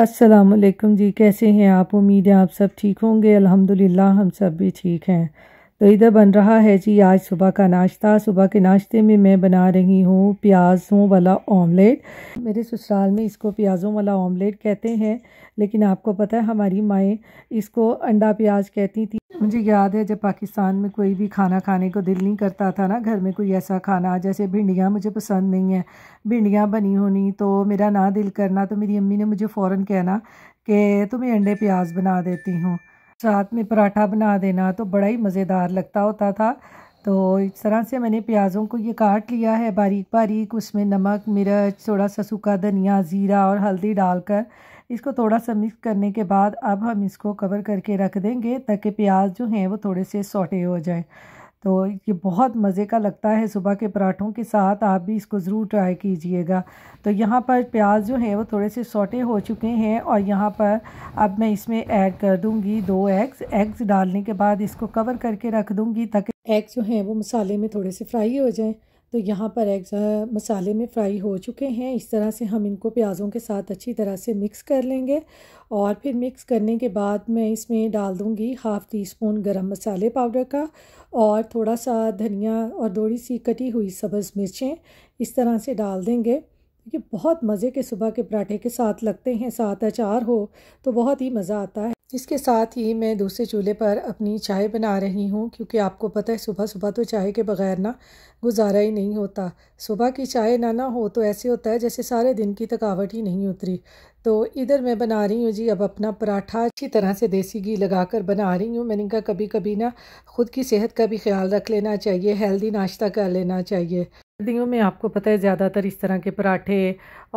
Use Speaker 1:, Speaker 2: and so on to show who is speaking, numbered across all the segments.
Speaker 1: असलकम जी कैसे हैं आप उम्मीद है आप सब ठीक होंगे अल्हम्दुलिल्लाह हम सब भी ठीक हैं तो इधर बन रहा है जी आज सुबह का नाश्ता सुबह के नाश्ते में मैं बना रही हूँ प्याज़ों वाला ऑमलेट मेरे ससुराल में इसको प्याज़ों वाला ऑमलेट कहते हैं लेकिन आपको पता है हमारी माएँ इसको अंडा प्याज कहती थी मुझे याद है जब पाकिस्तान में कोई भी खाना खाने को दिल नहीं करता था ना घर में कोई ऐसा खाना जैसे भिंडियाँ मुझे पसंद नहीं है भिंडियाँ बनी होनी तो मेरा ना दिल करना तो मेरी अम्मी ने मुझे फ़ौर कहना कि तुम्हें अंडे प्याज बना देती हूँ साथ में पराठा बना देना तो बड़ा ही मज़ेदार लगता होता था तो इस तरह से मैंने प्याज़ों को ये काट लिया है बारीक बारीक उसमें नमक मिर्च थोड़ा सा सूखा धनिया ज़ीरा और हल्दी डालकर इसको थोड़ा सा मिक्स करने के बाद अब हम इसको कवर करके रख देंगे ताकि प्याज जो हैं वो थोड़े से सोटे हो जाए तो ये बहुत मज़े का लगता है सुबह के पराठों के साथ आप भी इसको ज़रूर ट्राई कीजिएगा तो यहाँ पर प्याज जो है वो थोड़े से सोटे हो चुके हैं और यहाँ पर अब मैं इसमें ऐड कर दूँगी दो एग्स एग्स डालने के बाद इसको कवर करके रख दूँगी ताकि एग्स जो हैं वो मसाले में थोड़े से फ्राई हो जाएँ तो यहाँ पर एग्स मसाले में फ्राई हो चुके हैं इस तरह से हम इनको प्याज़ों के साथ अच्छी तरह से मिक्स कर लेंगे और फिर मिक्स करने के बाद मैं इसमें डाल दूँगी हाफ़ टी स्पून गर्म मसाले पाउडर का और थोड़ा सा धनिया और थोड़ी सी कटी हुई सब्ज़ मिर्चें इस तरह से डाल देंगे ये बहुत मज़े के सुबह के पराठे के साथ लगते हैं साथ अचार हो तो बहुत ही मज़ा आता है इसके साथ ही मैं दूसरे चूल्हे पर अपनी चाय बना रही हूँ क्योंकि आपको पता है सुबह सुबह तो चाय के बगैर ना गुजारा ही नहीं होता सुबह की चाय ना ना हो तो ऐसे होता है जैसे सारे दिन की थकावट ही नहीं उतरी तो इधर मैं बना रही हूँ जी अब अपना पराठा अच्छी तरह से देसी घी लगा कर बना रही हूँ मैंने कहा कभी कभी ना ख़ुद की सेहत का भी ख्याल रख लेना चाहिए हेल्दी नाश्ता कर लेना चाहिए सर्दियों में आपको पता है ज़्यादातर इस तरह के पराठे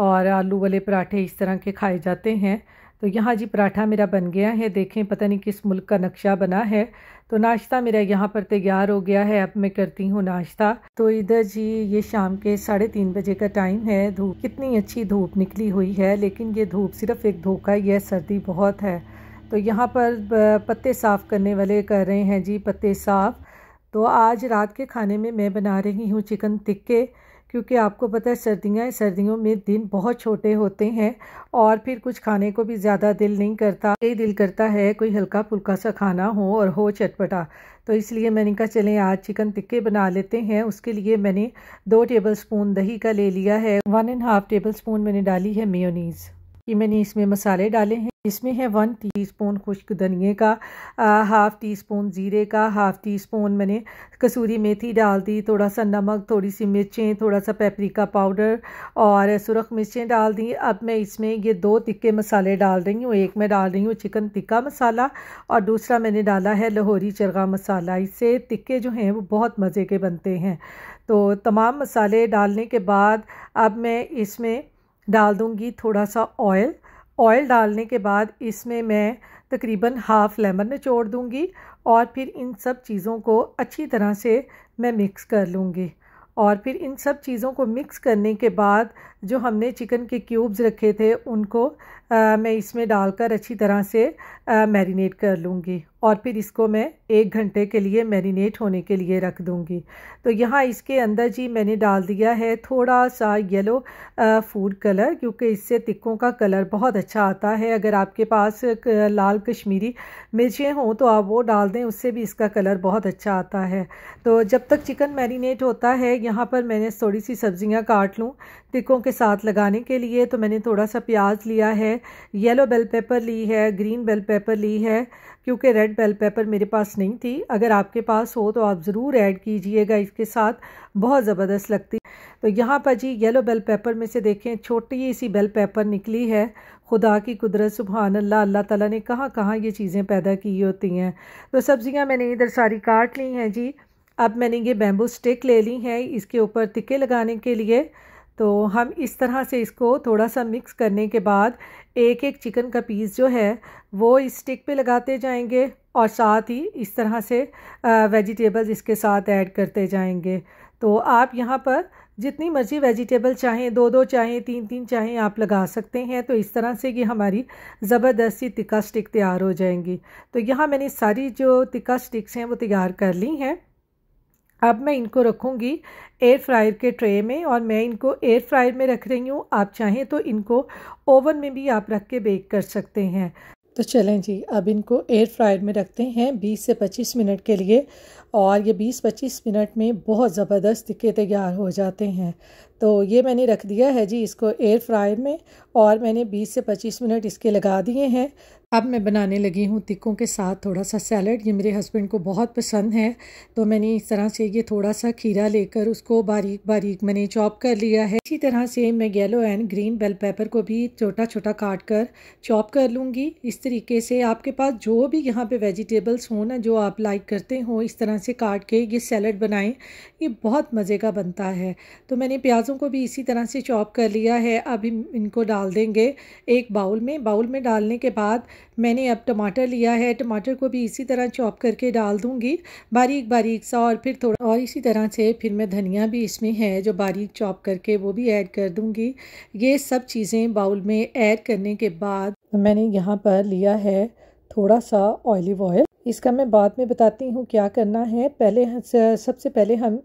Speaker 1: और आलू वाले पराठे इस तरह के खाए जाते हैं तो यहाँ जी पराठा मेरा बन गया है देखें पता नहीं किस मुल्क का नक्शा बना है तो नाश्ता मेरा यहाँ पर तैयार हो गया है अब मैं करती हूँ नाश्ता तो इधर जी ये शाम के साढ़े तीन बजे का टाइम है धूप कितनी अच्छी धूप निकली हुई है लेकिन ये धूप सिर्फ एक धोखा ही है सर्दी बहुत है तो यहाँ पर पत्ते साफ़ करने वाले कर रहे हैं जी पत्ते साफ़ तो आज रात के खाने में मैं बना रही हूँ चिकन टिक्के क्योंकि आपको पता है सर्दियाँ सर्दियों में दिन बहुत छोटे होते हैं और फिर कुछ खाने को भी ज़्यादा दिल नहीं करता यही दिल करता है कोई हल्का फुल्का सा खाना हो और हो चटपटा तो इसलिए मैंने कहा चलें आज चिकन टिक्के बना लेते हैं उसके लिए मैंने दो टेबल स्पून दही का ले लिया है one and half table spoon मैंने डाली है मेयोनीज़ कि मैंने इसमें मसाले डाले हैं इसमें है वन टीस्पून खुश्क धनिए का हाफ़ टी स्पून ज़ीरे का हाफ़ टी स्पून मैंने कसूरी मेथी डाल दी थोड़ा सा नमक थोड़ी सी मिर्चें थोड़ा सा पेपरिका पाउडर और सुरख मिर्चें डाल दी अब मैं इसमें ये दो तिक्के मसाले डाल रही हूँ एक मैं डाल रही हूँ चिकन टिक्का मसाला और दूसरा मैंने डाला है लाहौरी चरगा मसाला इससे तिक्के जो हैं वो बहुत मज़े के बनते हैं तो तमाम मसाले डालने के बाद अब मैं इसमें डाल दूँगी थोड़ा सा ऑयल ऑयल डालने के बाद इसमें मैं तकरीबन हाफ़ लेमन निचोड़ दूँगी और फिर इन सब चीज़ों को अच्छी तरह से मैं मिक्स कर लूँगी और फिर इन सब चीज़ों को मिक्स करने के बाद जो हमने चिकन के क्यूब्स रखे थे उनको आ, मैं इसमें डालकर अच्छी तरह से मैरिनेट कर लूँगी और फिर इसको मैं एक घंटे के लिए मैरिनेट होने के लिए रख दूँगी तो यहाँ इसके अंदर जी मैंने डाल दिया है थोड़ा सा येलो फूड कलर क्योंकि इससे तिक्कों का कलर बहुत अच्छा आता है अगर आपके पास लाल कश्मीरी मिर्चें हों तो आप वो डाल दें उससे भी इसका कलर बहुत अच्छा आता है तो जब तक चिकन मैरिनेट होता है यहाँ पर मैंने थोड़ी सी सब्ज़ियाँ काट लूँ तिक्कों के साथ लगाने के लिए तो मैंने थोड़ा सा प्याज लिया है येलो बेल पेपर ली है ग्रीन बेल पेपर ली है क्योंकि रेड बेल पेपर मेरे पास नहीं थी अगर आपके पास हो तो आप ज़रूर ऐड कीजिएगा इसके साथ बहुत ज़बरदस्त लगती तो यहाँ पर जी येलो बेल पेपर में से देखें छोटी सी बेल पेपर निकली है खुदा की कुदरत सुबहान अल्लाह अल्लाह ताला ने कहाँ कहाँ ये चीज़ें पैदा की होती हैं तो सब्ज़ियाँ मैंने इधर सारी काट ली हैं जी अब मैंने ये बैम्बू स्टिक ले ली हैं इसके ऊपर तिक्के लगाने के लिए तो हम इस तरह से इसको थोड़ा सा मिक्स करने के बाद एक एक चिकन का पीस जो है वो इस स्टिक पे लगाते जाएंगे और साथ ही इस तरह से वेजिटेबल्स इसके साथ ऐड करते जाएंगे तो आप यहाँ पर जितनी मर्ज़ी वेजिटेबल चाहें दो दो चाहें तीन तीन चाहें आप लगा सकते हैं तो इस तरह से ये हमारी ज़बरदस्ती तिक्का स्टिक तैयार हो जाएंगी तो यहाँ मैंने सारी जो तिक्का स्टिक्स हैं वो तैयार कर ली हैं अब मैं इनको रखूँगी एयर फ्रायर के ट्रे में और मैं इनको एयर फ्रायर में रख रही हूँ आप चाहें तो इनको ओवन में भी आप रख के बेक कर सकते हैं तो चलें जी अब इनको एयर फ्रायर में रखते हैं 20 से 25 मिनट के लिए और ये 20-25 मिनट में बहुत ज़बरदस्त टिक्के तैयार हो जाते हैं तो ये मैंने रख दिया है जी इसको एयर फ्रायर में और मैंने 20 से 25 मिनट इसके लगा दिए हैं अब मैं बनाने लगी हूँ तिक्कों के साथ थोड़ा सा सैलड ये मेरे हस्बैंड को बहुत पसंद है तो मैंने इस तरह से ये थोड़ा सा खीरा लेकर उसको बारीक बारीक मैंने चॉप कर लिया है इसी तरह से मैं yellow and green bell pepper को भी छोटा छोटा काट कर चॉप कर लूँगी इस तरीके से आपके पास जो भी यहाँ पर वेजिटेबल्स हों ना जो आप लाइक करते हो इस तरह से काट के ये सैलड बनाएँ ये बहुत मज़े का बनता है तो मैंने प्याज प्याज़ों को भी इसी तरह से चॉप कर लिया है अब इनको डाल देंगे एक बाउल में बाउल में डालने के बाद मैंने अब टमाटर लिया है टमाटर को भी इसी तरह चॉप करके डाल दूंगी बारीक बारीक सा और फिर थोड़ा और इसी तरह से फिर मैं धनिया भी इसमें है जो बारीक चॉप करके वो भी ऐड कर दूँगी ये सब चीज़ें बाउल में ऐड करने के बाद मैंने यहाँ पर लिया है थोड़ा सा ऑयलिव ऑयल इसका मैं बाद में बताती हूँ क्या करना है पहले सबसे पहले हम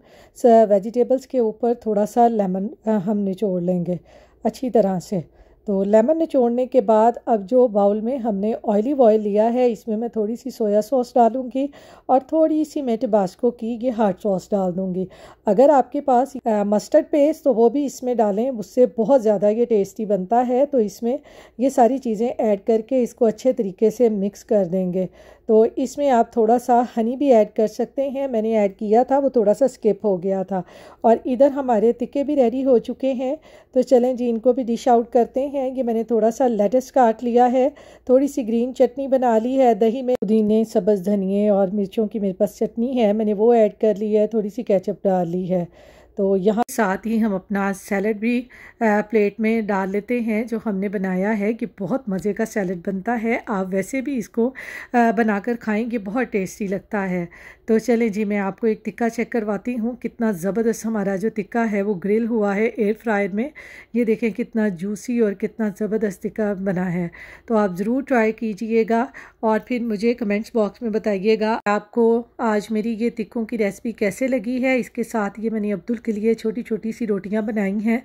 Speaker 1: वेजिटेबल्स के ऊपर थोड़ा सा लेमन हम निचोड़ लेंगे अच्छी तरह से तो लेमन निचोड़ने के बाद अब जो बाउल में हमने ऑयली ऑयल लिया है इसमें मैं थोड़ी सी सोया सॉस डालूंगी और थोड़ी सी मैं टबास्को की ये हार्ड सॉस डाल दूंगी अगर आपके पास आ, मस्टर्ड पेस्ट तो वो भी इसमें डालें उससे बहुत ज़्यादा ये टेस्टी बनता है तो इसमें ये सारी चीज़ें ऐड करके इसको अच्छे तरीके से मिक्स कर देंगे तो इसमें आप थोड़ा सा हनी भी ऐड कर सकते हैं मैंने ऐड किया था वो थोड़ा सा स्किप हो गया था और इधर हमारे तिक्के भी रेडी हो चुके हैं तो चलें जी इनको भी डिश आउट करते हैं ये मैंने थोड़ा सा लेटस काट लिया है थोड़ी सी ग्रीन चटनी बना ली है दही में पुदीने सब्ज़ धनिए और मिर्चों की मेरे पास चटनी है मैंने वो ऐड कर ली है थोड़ी सी कैचअप डाल ली है तो यहाँ साथ ही हम अपना सैलड भी प्लेट में डाल लेते हैं जो हमने बनाया है कि बहुत मज़े का सैलड बनता है आप वैसे भी इसको बनाकर खाएंगे बहुत टेस्टी लगता है तो चले जी मैं आपको एक टिक्का चेक करवाती हूँ कितना ज़बरदस्त हमारा जो टिक्का है वो ग्रिल हुआ है एयर फ्रायर में ये देखें कितना जूसी और कितना ज़बरदस्त टिक्का बना है तो आप ज़रूर ट्राई कीजिएगा और फिर मुझे कमेंट्स बॉक्स में बताइएगा आपको आज मेरी ये टिक्कों की रेसिपी कैसे लगी है इसके साथ ये मैंने अब्दुल के लिए छोटी छोटी सी रोटियां बनाई हैं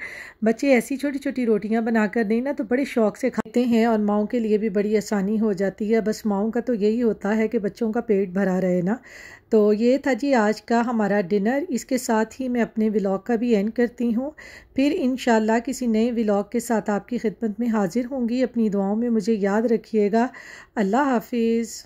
Speaker 1: बच्चे ऐसी छोटी छोटी रोटियां बनाकर दें ना तो बड़े शौक से खाते हैं और माओ के लिए भी बड़ी आसानी हो जाती है बस माओ का तो यही होता है कि बच्चों का पेट भरा रहे ना तो ये था जी आज का हमारा डिनर इसके साथ ही मैं अपने व्लॉग का भी एंड करती हूँ फिर इन किसी नए व्लॉग के साथ आपकी खिदमत में हाजिर होंगी अपनी दुआओं में मुझे याद रखिएगा अल्लाह हाफिज़